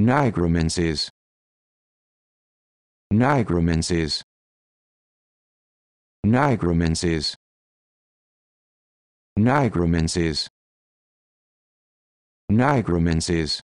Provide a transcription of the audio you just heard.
Nigromancies. Nigromancies. Nigromancies. Nigromancies. Nigromancies.